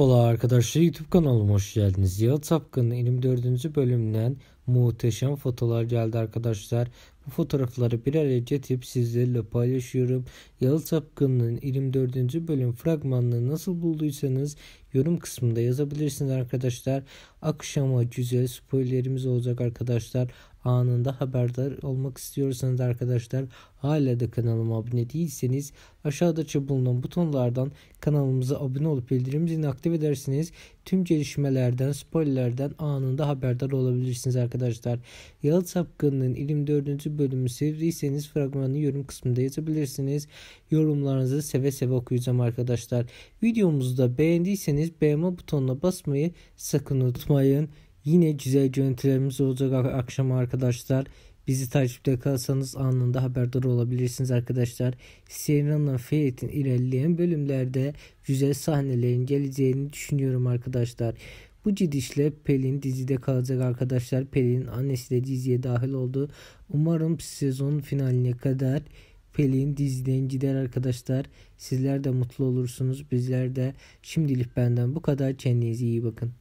Merhabalar arkadaşlar YouTube kanalıma hoş geldiniz. Yalı Tapkan'ın 24. bölümünden muhteşem fotolar geldi arkadaşlar. Bu fotoğrafları bir araya getirip sizlerle paylaşıyorum. Yalı Tapkan'ın 24. bölüm fragmanını nasıl bulduysanız yorum kısmında yazabilirsiniz arkadaşlar. Akşama güzel spoilerimiz olacak arkadaşlar anında haberdar olmak istiyorsanız arkadaşlar hala da kanalıma abone değilseniz aşağıda bulunan butonlardan kanalımıza abone olup bildirim zilini aktif edersiniz. Tüm gelişmelerden, spoilerlerden anında haberdar olabilirsiniz arkadaşlar. Yalı Sapkın'ın 24. bölümü sevdiyseniz fragmanı yorum kısmında yazabilirsiniz. Yorumlarınızı seve seve okuyacağım arkadaşlar. Videomuzu da beğendiyseniz beğenme butonuna basmayı sakın unutmayın. Yine güzel görüntülerimiz olacak akşam arkadaşlar. Bizi takipte kalsanız anında haberdar olabilirsiniz arkadaşlar. Sirena'nın Fiyat'in ilerleyen bölümlerde güzel sahnelerin geleceğini düşünüyorum arkadaşlar. Bu gidişle Pelin dizide kalacak arkadaşlar. Pelin'in annesi de diziye dahil oldu. Umarım sezon finaline kadar Pelin diziden gider arkadaşlar. Sizler de mutlu olursunuz. Bizler de şimdilik benden bu kadar. Kendinize iyi bakın.